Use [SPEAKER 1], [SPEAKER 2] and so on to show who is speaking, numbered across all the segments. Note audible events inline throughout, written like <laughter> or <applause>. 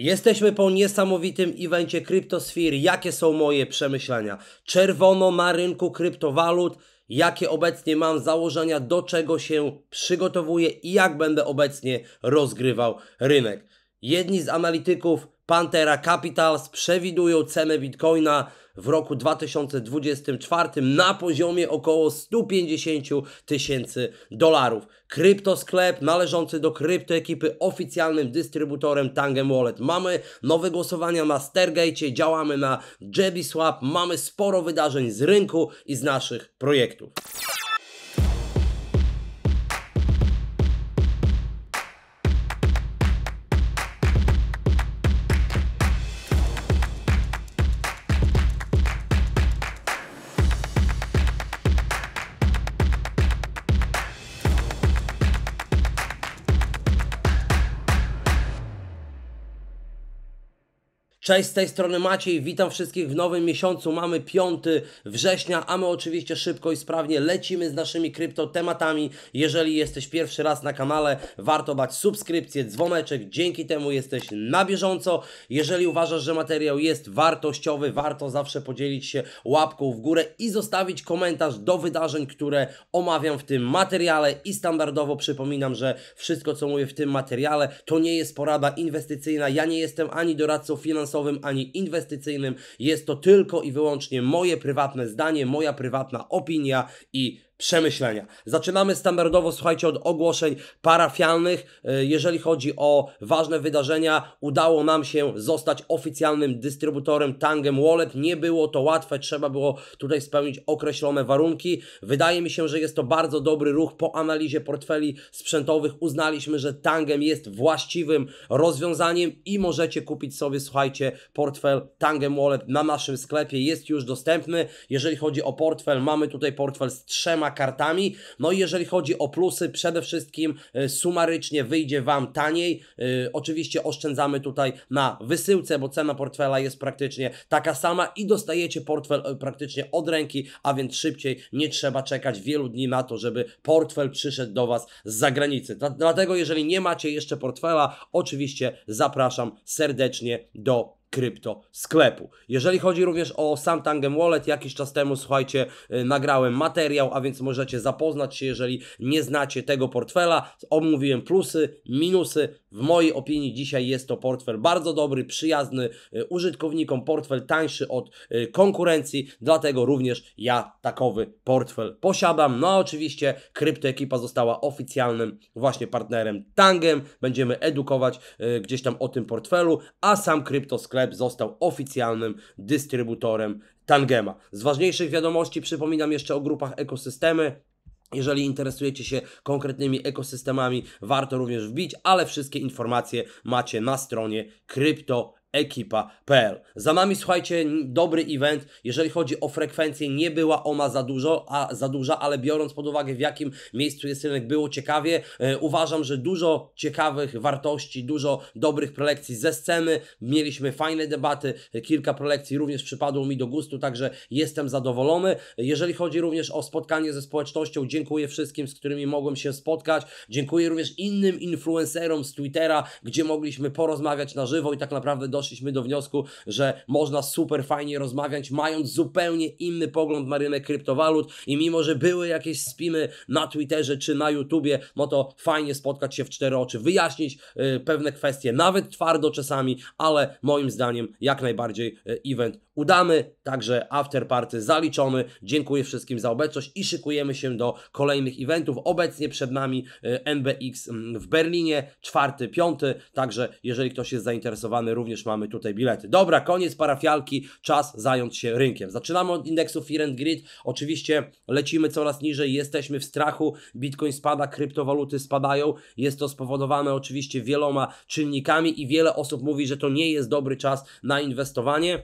[SPEAKER 1] Jesteśmy po niesamowitym evencie CryptoSphere. Jakie są moje przemyślenia? Czerwono na rynku kryptowalut. Jakie obecnie mam założenia, do czego się przygotowuję i jak będę obecnie rozgrywał rynek. Jedni z analityków Pantera Capitals przewidują cenę bitcoina w roku 2024 na poziomie około 150 tysięcy dolarów. Kryptosklep należący do kryptoekipy oficjalnym dystrybutorem Tangem Wallet. Mamy nowe głosowania na Stargate, działamy na JebiSwap, mamy sporo wydarzeń z rynku i z naszych projektów. Cześć, z tej strony Maciej, witam wszystkich w nowym miesiącu. Mamy 5 września, a my oczywiście szybko i sprawnie lecimy z naszymi kryptotematami. Jeżeli jesteś pierwszy raz na kanale, warto bać subskrypcję, dzwoneczek, dzięki temu jesteś na bieżąco. Jeżeli uważasz, że materiał jest wartościowy, warto zawsze podzielić się łapką w górę i zostawić komentarz do wydarzeń, które omawiam w tym materiale. I standardowo przypominam, że wszystko co mówię w tym materiale to nie jest porada inwestycyjna. Ja nie jestem ani doradcą finansowym, finansowym, ani inwestycyjnym. Jest to tylko i wyłącznie moje prywatne zdanie, moja prywatna opinia i przemyślenia. Zaczynamy standardowo, słuchajcie, od ogłoszeń parafialnych. E, jeżeli chodzi o ważne wydarzenia, udało nam się zostać oficjalnym dystrybutorem Tangem Wallet. Nie było to łatwe, trzeba było tutaj spełnić określone warunki. Wydaje mi się, że jest to bardzo dobry ruch. Po analizie portfeli sprzętowych uznaliśmy, że Tangem jest właściwym rozwiązaniem i możecie kupić sobie, słuchajcie, portfel Tangem Wallet na naszym sklepie. Jest już dostępny. Jeżeli chodzi o portfel, mamy tutaj portfel z trzema kartami. No i jeżeli chodzi o plusy, przede wszystkim e, sumarycznie wyjdzie Wam taniej. E, oczywiście oszczędzamy tutaj na wysyłce, bo cena portfela jest praktycznie taka sama i dostajecie portfel e, praktycznie od ręki, a więc szybciej nie trzeba czekać wielu dni na to, żeby portfel przyszedł do Was z zagranicy. Dlatego jeżeli nie macie jeszcze portfela, oczywiście zapraszam serdecznie do krypto sklepu. Jeżeli chodzi również o sam Tangem Wallet, jakiś czas temu, słuchajcie, y, nagrałem materiał, a więc możecie zapoznać się, jeżeli nie znacie tego portfela. Omówiłem plusy, minusy, w mojej opinii dzisiaj jest to portfel bardzo dobry, przyjazny e, użytkownikom, portfel tańszy od e, konkurencji, dlatego również ja takowy portfel posiadam. No a oczywiście kryptoekipa została oficjalnym właśnie partnerem Tangiem. Będziemy edukować e, gdzieś tam o tym portfelu, a sam kryptosklep został oficjalnym dystrybutorem Tangema. Z ważniejszych wiadomości przypominam jeszcze o grupach ekosystemy. Jeżeli interesujecie się konkretnymi ekosystemami, warto również wbić, ale wszystkie informacje macie na stronie Crypto ekipa.pl. Za nami słuchajcie, dobry event, jeżeli chodzi o frekwencję, nie była ona za dużo, a za duża, ale biorąc pod uwagę w jakim miejscu jest rynek, było ciekawie. E, uważam, że dużo ciekawych wartości, dużo dobrych prelekcji ze sceny, mieliśmy fajne debaty, e, kilka prelekcji również przypadło mi do gustu, także jestem zadowolony. Jeżeli chodzi również o spotkanie ze społecznością, dziękuję wszystkim, z którymi mogłem się spotkać. Dziękuję również innym influencerom z Twittera, gdzie mogliśmy porozmawiać na żywo i tak naprawdę do doszliśmy do wniosku, że można super fajnie rozmawiać, mając zupełnie inny pogląd na rynek kryptowalut i mimo, że były jakieś spiny na Twitterze czy na YouTubie, no to fajnie spotkać się w cztery oczy, wyjaśnić y, pewne kwestie, nawet twardo czasami, ale moim zdaniem jak najbardziej y, event udamy także after party zaliczony. Dziękuję wszystkim za obecność i szykujemy się do kolejnych eventów. Obecnie przed nami e, MBX mm, w Berlinie, czwarty, piąty, także jeżeli ktoś jest zainteresowany, również mamy tutaj bilety. Dobra, koniec parafialki, czas zająć się rynkiem. Zaczynamy od indeksu Fear and Grid. Oczywiście lecimy coraz niżej, jesteśmy w strachu, Bitcoin spada, kryptowaluty spadają. Jest to spowodowane oczywiście wieloma czynnikami i wiele osób mówi, że to nie jest dobry czas na inwestowanie.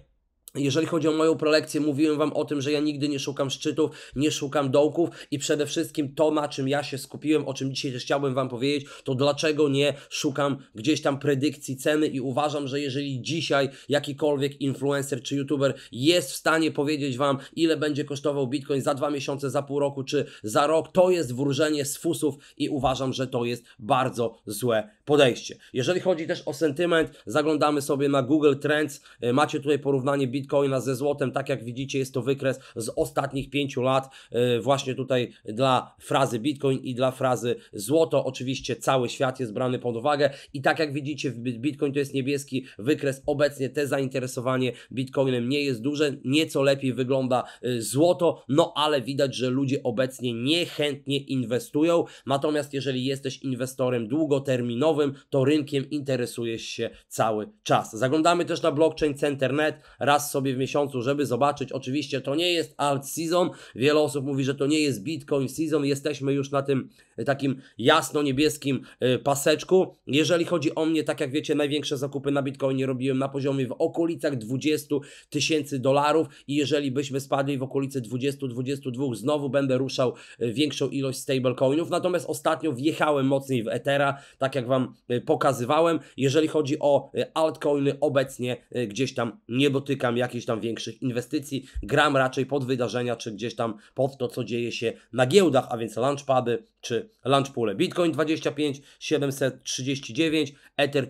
[SPEAKER 1] Jeżeli chodzi o moją prolekcję, mówiłem Wam o tym, że ja nigdy nie szukam szczytów, nie szukam dołków i przede wszystkim to, na czym ja się skupiłem, o czym dzisiaj też chciałbym Wam powiedzieć, to dlaczego nie szukam gdzieś tam predykcji ceny i uważam, że jeżeli dzisiaj jakikolwiek influencer czy youtuber jest w stanie powiedzieć Wam, ile będzie kosztował bitcoin za dwa miesiące, za pół roku czy za rok, to jest wróżenie z fusów i uważam, że to jest bardzo złe podejście. Jeżeli chodzi też o sentyment, zaglądamy sobie na Google Trends, macie tutaj porównanie bitcoin bitcoina ze złotem. Tak jak widzicie, jest to wykres z ostatnich pięciu lat, e, właśnie tutaj dla frazy bitcoin i dla frazy złoto. Oczywiście cały świat jest brany pod uwagę i tak jak widzicie, bitcoin to jest niebieski wykres. Obecnie te zainteresowanie bitcoinem nie jest duże, nieco lepiej wygląda e, złoto, no ale widać, że ludzie obecnie niechętnie inwestują. Natomiast jeżeli jesteś inwestorem długoterminowym, to rynkiem interesujesz się cały czas. Zaglądamy też na blockchain center.net. Raz sobie w miesiącu, żeby zobaczyć. Oczywiście to nie jest alt season. Wiele osób mówi, że to nie jest bitcoin season. Jesteśmy już na tym takim jasno-niebieskim y, paseczku. Jeżeli chodzi o mnie, tak jak wiecie, największe zakupy na Bitcoinie robiłem na poziomie w okolicach 20 tysięcy dolarów i jeżeli byśmy spadli w okolice 20-22, znowu będę ruszał y, większą ilość stablecoinów. Natomiast ostatnio wjechałem mocniej w Ethera, tak jak Wam y, pokazywałem. Jeżeli chodzi o altcoiny, obecnie gdzieś tam nie dotykam jakichś tam większych inwestycji. Gram raczej pod wydarzenia, czy gdzieś tam pod to, co dzieje się na giełdach, a więc launchpady, czy lunch pole. Bitcoin 25 739, Ether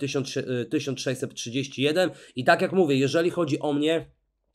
[SPEAKER 1] 1631 e, i tak jak mówię, jeżeli chodzi o mnie,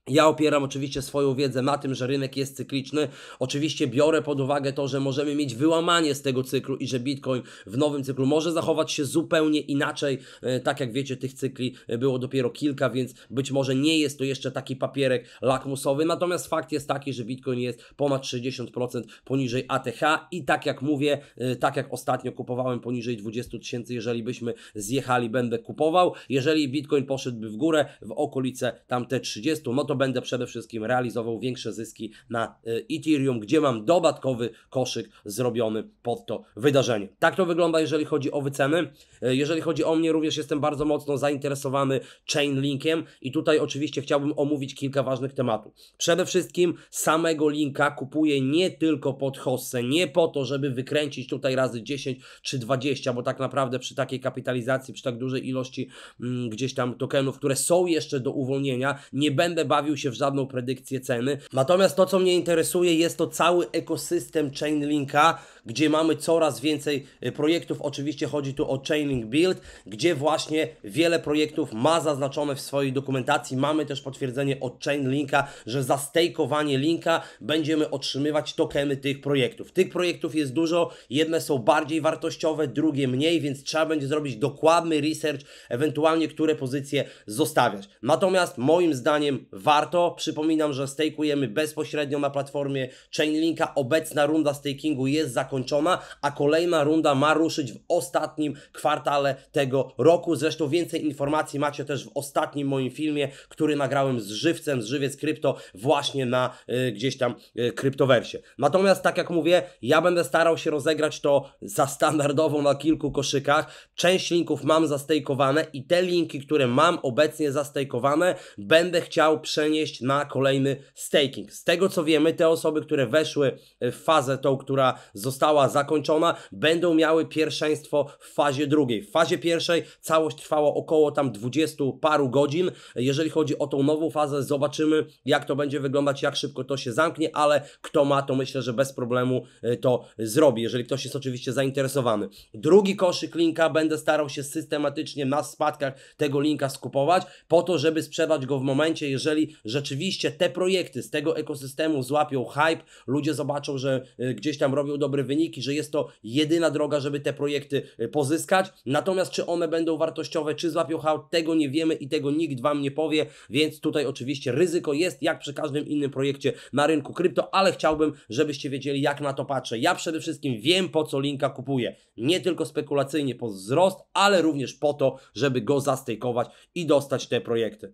[SPEAKER 1] ja opieram oczywiście swoją wiedzę na tym, że rynek jest cykliczny. Oczywiście biorę pod uwagę to, że możemy mieć wyłamanie z tego cyklu i że Bitcoin w nowym cyklu może zachować się zupełnie inaczej. E, tak jak wiecie, tych cykli było dopiero kilka, więc być może nie jest to jeszcze taki papierek lakmusowy. Natomiast fakt jest taki, że Bitcoin jest ponad 60% poniżej ATH i tak jak mówię, e, tak jak ostatnio kupowałem poniżej 20 tysięcy, jeżeli byśmy zjechali, będę kupował. Jeżeli Bitcoin poszedłby w górę w okolice tam te 30, no to będę przede wszystkim realizował większe zyski na y, Ethereum, gdzie mam dodatkowy koszyk zrobiony pod to wydarzenie. Tak to wygląda, jeżeli chodzi o wyceny. Y, jeżeli chodzi o mnie, również jestem bardzo mocno zainteresowany Chainlinkiem i tutaj oczywiście chciałbym omówić kilka ważnych tematów. Przede wszystkim samego linka kupuję nie tylko pod hossę, nie po to, żeby wykręcić tutaj razy 10 czy 20, bo tak naprawdę przy takiej kapitalizacji, przy tak dużej ilości mm, gdzieś tam tokenów, które są jeszcze do uwolnienia, nie będę bardzo bawił się w żadną predykcję ceny. Natomiast to, co mnie interesuje, jest to cały ekosystem Chainlinka, gdzie mamy coraz więcej y, projektów. Oczywiście chodzi tu o Chainlink Build, gdzie właśnie wiele projektów ma zaznaczone w swojej dokumentacji. Mamy też potwierdzenie od Chainlinka, że za stejkowanie linka będziemy otrzymywać tokeny tych projektów. Tych projektów jest dużo, jedne są bardziej wartościowe, drugie mniej, więc trzeba będzie zrobić dokładny research, ewentualnie które pozycje zostawiać. Natomiast moim zdaniem warto. Przypominam, że stakujemy bezpośrednio na platformie Chainlinka. Obecna runda stakingu jest zakończona, a kolejna runda ma ruszyć w ostatnim kwartale tego roku. Zresztą więcej informacji macie też w ostatnim moim filmie, który nagrałem z żywcem, z żywiec krypto właśnie na y, gdzieś tam y, kryptowersie. Natomiast tak jak mówię, ja będę starał się rozegrać to za standardową na kilku koszykach. Część linków mam zastejkowane i te linki, które mam obecnie zastejkowane, będę chciał przesunąć przenieść na kolejny staking. Z tego co wiemy, te osoby, które weszły w fazę tą, która została zakończona, będą miały pierwszeństwo w fazie drugiej. W fazie pierwszej całość trwała około tam 20 paru godzin. Jeżeli chodzi o tą nową fazę, zobaczymy jak to będzie wyglądać, jak szybko to się zamknie, ale kto ma, to myślę, że bez problemu e, to zrobi, jeżeli ktoś jest oczywiście zainteresowany. Drugi koszyk linka będę starał się systematycznie na spadkach tego linka skupować, po to, żeby sprzedać go w momencie, jeżeli rzeczywiście te projekty z tego ekosystemu złapią hype, ludzie zobaczą, że e, gdzieś tam robią dobre wyniki, że jest to jedyna droga, żeby te projekty e, pozyskać. Natomiast czy one będą wartościowe, czy złapią hype, tego nie wiemy i tego nikt Wam nie powie, więc tutaj oczywiście ryzyko jest, jak przy każdym innym projekcie na rynku krypto, ale chciałbym, żebyście wiedzieli, jak na to patrzę. Ja przede wszystkim wiem, po co linka kupuję. Nie tylko spekulacyjnie po wzrost, ale również po to, żeby go zastejkować i dostać te projekty.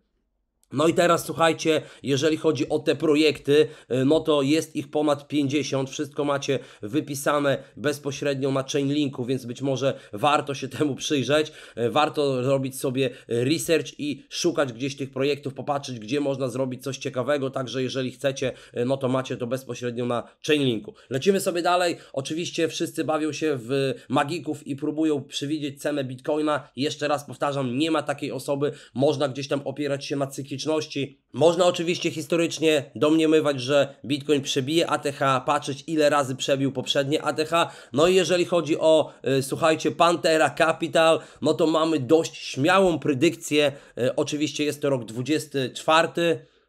[SPEAKER 1] No i teraz słuchajcie, jeżeli chodzi o te projekty, y, no to jest ich ponad 50. Wszystko macie wypisane bezpośrednio na Chainlinku, więc być może warto się <laughs> temu przyjrzeć. Y, warto robić sobie research i szukać gdzieś tych projektów, popatrzeć, gdzie można zrobić coś ciekawego. Także jeżeli chcecie, y, no to macie to bezpośrednio na Chainlinku. Lecimy sobie dalej. Oczywiście wszyscy bawią się w magików i próbują przewidzieć cenę Bitcoina. Jeszcze raz powtarzam, nie ma takiej osoby. Można gdzieś tam opierać się na cykliczności można oczywiście historycznie domniemywać, że Bitcoin przebije ATH, patrzeć ile razy przebił poprzednie ATH. No i jeżeli chodzi o, y, słuchajcie, Pantera Capital, no to mamy dość śmiałą predykcję. Y, oczywiście jest to rok 24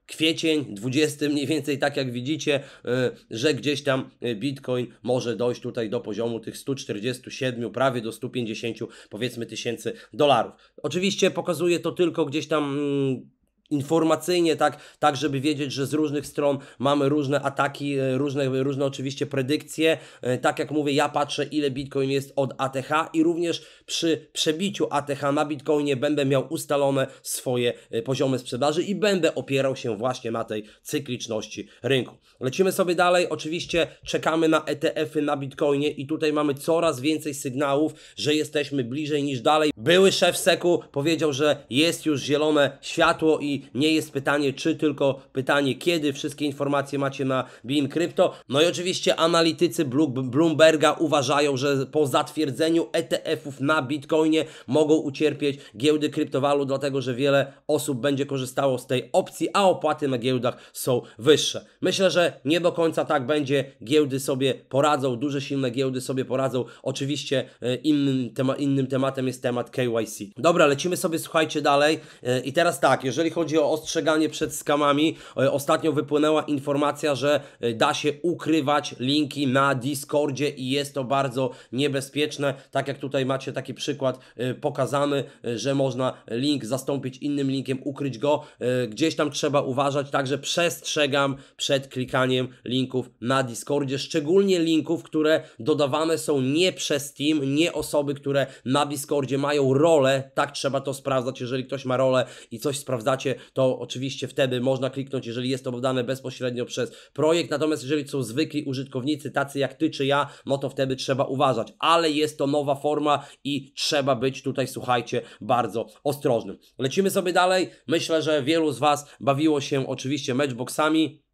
[SPEAKER 1] kwiecień 20 mniej więcej tak jak widzicie, y, że gdzieś tam Bitcoin może dojść tutaj do poziomu tych 147, prawie do 150 powiedzmy tysięcy dolarów. Oczywiście pokazuje to tylko gdzieś tam mm, informacyjnie, tak, tak żeby wiedzieć, że z różnych stron mamy różne ataki, e, różne, różne oczywiście predykcje. E, tak jak mówię, ja patrzę ile Bitcoin jest od ATH i również przy przebiciu ATH na Bitcoinie będę miał ustalone swoje e, poziomy sprzedaży i będę opierał się właśnie na tej cykliczności rynku. Lecimy sobie dalej, oczywiście czekamy na ETF-y na Bitcoinie i tutaj mamy coraz więcej sygnałów, że jesteśmy bliżej niż dalej. Były szef SEKU powiedział, że jest już zielone światło i nie jest pytanie czy, tylko pytanie kiedy. Wszystkie informacje macie na BIM Crypto. No i oczywiście analitycy Bloomberga uważają, że po zatwierdzeniu ETF-ów na Bitcoinie mogą ucierpieć giełdy kryptowalut, dlatego że wiele osób będzie korzystało z tej opcji, a opłaty na giełdach są wyższe. Myślę, że nie do końca tak będzie. Giełdy sobie poradzą, duże silne giełdy sobie poradzą. Oczywiście e, innym, tema innym tematem jest temat KYC. Dobra, lecimy sobie, słuchajcie, dalej. E, I teraz tak, jeżeli chodzi chodzi o ostrzeganie przed skamami, e, ostatnio wypłynęła informacja, że e, da się ukrywać linki na Discordzie i jest to bardzo niebezpieczne. Tak jak tutaj macie taki przykład e, pokazany, że można link zastąpić innym linkiem, ukryć go. Gdzieś tam trzeba uważać, także przestrzegam przed klikaniem linków na Discordzie, szczególnie linków, które dodawane są nie przez Team, nie osoby, które na Discordzie mają rolę. Tak trzeba to sprawdzać, jeżeli ktoś ma rolę i coś sprawdzacie to oczywiście wtedy można kliknąć, jeżeli jest to podane bezpośrednio przez projekt, natomiast jeżeli są zwykli użytkownicy, tacy jak Ty czy ja, no to wtedy trzeba uważać, ale jest to nowa forma i trzeba być tutaj, słuchajcie, bardzo ostrożnym. Lecimy sobie dalej, myślę, że wielu z Was bawiło się oczywiście matchboxami,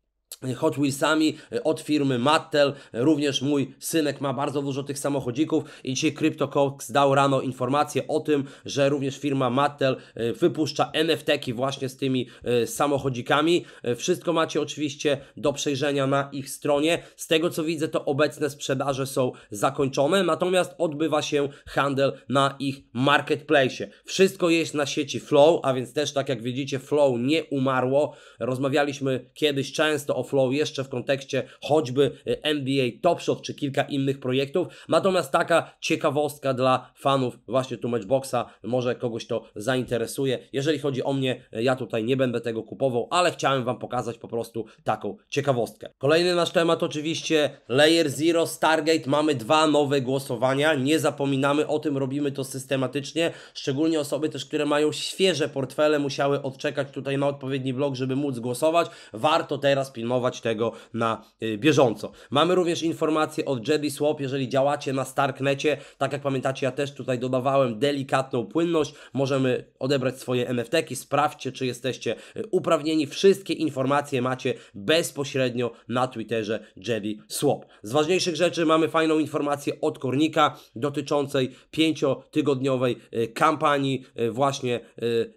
[SPEAKER 1] Hot Wheelsami e, od firmy Mattel. Również mój synek ma bardzo dużo tych samochodzików i dzisiaj CryptoCox dał rano informację o tym, że również firma Mattel e, wypuszcza NFT-ki właśnie z tymi e, samochodzikami. Wszystko macie oczywiście do przejrzenia na ich stronie. Z tego co widzę to obecne sprzedaże są zakończone, natomiast odbywa się handel na ich marketplace. Wszystko jest na sieci Flow, a więc też tak jak widzicie Flow nie umarło. Rozmawialiśmy kiedyś często o Flow jeszcze w kontekście choćby e, NBA Top Shot czy kilka innych projektów. Natomiast taka ciekawostka dla fanów właśnie tu Matchboxa, może kogoś to zainteresuje. Jeżeli chodzi o mnie, e, ja tutaj nie będę tego kupował, ale chciałem Wam pokazać po prostu taką ciekawostkę. Kolejny nasz temat oczywiście Layer Zero Stargate. Mamy dwa nowe głosowania. Nie zapominamy o tym, robimy to systematycznie. Szczególnie osoby też, które mają świeże portfele, musiały odczekać tutaj na odpowiedni blog, żeby móc głosować. Warto teraz pilnować tego na y, bieżąco. Mamy również informacje od Jedi Swap, jeżeli działacie na Starknecie, tak jak pamiętacie, ja też tutaj dodawałem delikatną płynność, możemy odebrać swoje nft sprawdźcie, czy jesteście y, uprawnieni, wszystkie informacje macie bezpośrednio na Twitterze Jedi Swap. Z ważniejszych rzeczy mamy fajną informację od Kornika dotyczącej pięciotygodniowej y, kampanii właśnie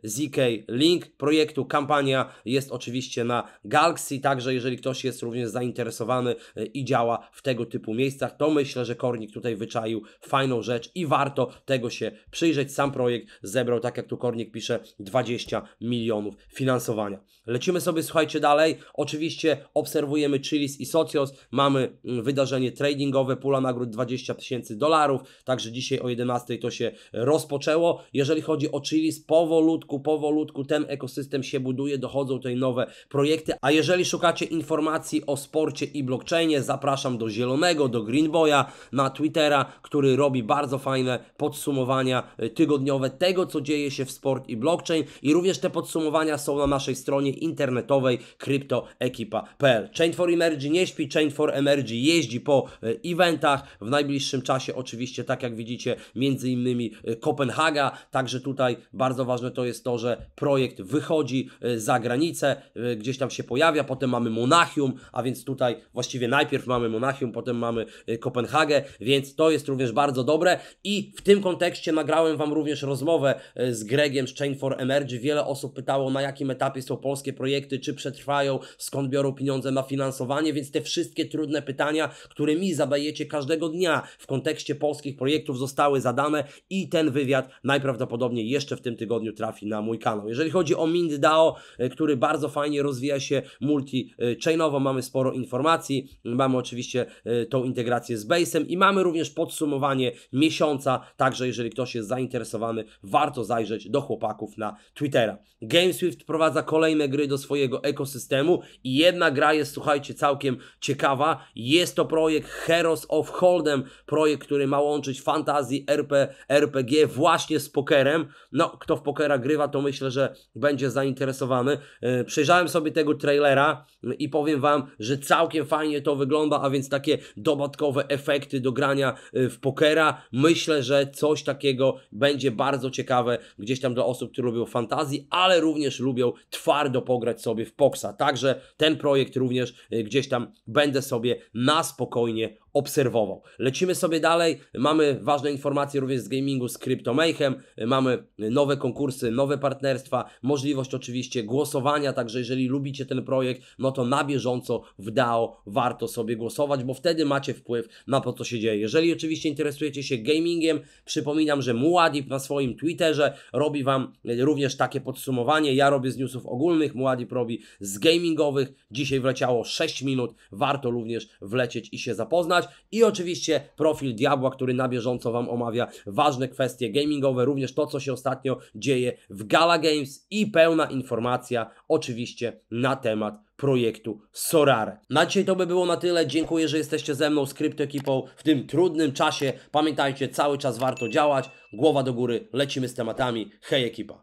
[SPEAKER 1] ZK Link projektu. Kampania jest oczywiście na Galaxy, także jeżeli jeżeli ktoś jest również zainteresowany e, i działa w tego typu miejscach, to myślę, że Kornik tutaj wyczaił fajną rzecz i warto tego się przyjrzeć. Sam projekt zebrał, tak jak tu Kornik pisze, 20 milionów finansowania. Lecimy sobie, słuchajcie, dalej. Oczywiście obserwujemy Chilis i Socios. Mamy mm, wydarzenie tradingowe, pula nagród 20 tysięcy dolarów, także dzisiaj o 11 to się rozpoczęło. Jeżeli chodzi o Chilis, powolutku, powolutku ten ekosystem się buduje, dochodzą tutaj nowe projekty, a jeżeli szukacie informacji, informacji o sporcie i blockchainie zapraszam do Zielonego, do Greenboya na Twittera, który robi bardzo fajne podsumowania y, tygodniowe tego, co dzieje się w sport i blockchain i również te podsumowania są na naszej stronie internetowej kryptoekipa.pl. Chain for Emergy nie śpi, Chain for Emergy jeździ po y, eventach w najbliższym czasie oczywiście, tak jak widzicie, między innymi y, Kopenhaga, także tutaj bardzo ważne to jest to, że projekt wychodzi za granicę, gdzieś tam się pojawia, potem mamy Monachium, a więc tutaj właściwie najpierw mamy Monachium, potem mamy y, Kopenhagę, więc to jest również bardzo dobre i w tym kontekście nagrałem Wam również rozmowę y, z Gregiem z Chain for Emerge. Wiele osób pytało na jakim etapie są polskie projekty, czy przetrwają, skąd biorą pieniądze na finansowanie, więc te wszystkie trudne pytania, które mi zadajecie każdego dnia w kontekście polskich projektów zostały zadane i ten wywiad najprawdopodobniej jeszcze w tym tygodniu trafi na mój kanał. Jeżeli chodzi o MindDAO, y, który bardzo fajnie rozwija się multi Chainowo mamy sporo informacji, mamy oczywiście e, tą integrację z Base'em i mamy również podsumowanie miesiąca, także jeżeli ktoś jest zainteresowany, warto zajrzeć do chłopaków na Twittera. GameSwift wprowadza kolejne gry do swojego ekosystemu i jedna gra jest, słuchajcie, całkiem ciekawa. Jest to projekt Heroes of Hold'em, projekt, który ma łączyć fantazji RP, RPG właśnie z pokerem. No, kto w pokera grywa, to myślę, że będzie zainteresowany. E, przejrzałem sobie tego trailera i i powiem Wam, że całkiem fajnie to wygląda, a więc takie dodatkowe efekty do grania y, w pokera. Myślę, że coś takiego będzie bardzo ciekawe gdzieś tam dla osób, które lubią fantazji, ale również lubią twardo pograć sobie w poksa. Także ten projekt również y, gdzieś tam będę sobie na spokojnie obserwował. Lecimy sobie dalej, mamy ważne informacje również z gamingu z CryptoMayhem, mamy nowe konkursy, nowe partnerstwa, możliwość oczywiście głosowania, także jeżeli lubicie ten projekt, no to na bieżąco w DAO warto sobie głosować, bo wtedy macie wpływ na to, co się dzieje. Jeżeli oczywiście interesujecie się gamingiem, przypominam, że Muadip na swoim Twitterze robi Wam również takie podsumowanie, ja robię z newsów ogólnych, Muadip robi z gamingowych, dzisiaj wleciało 6 minut, warto również wlecieć i się zapoznać i oczywiście profil Diabła, który na bieżąco Wam omawia ważne kwestie gamingowe, również to, co się ostatnio dzieje w Gala Games i pełna informacja oczywiście na temat projektu Sorare. Na dzisiaj to by było na tyle. Dziękuję, że jesteście ze mną z kryptoekipą w tym trudnym czasie. Pamiętajcie, cały czas warto działać. Głowa do góry, lecimy z tematami. Hej ekipa!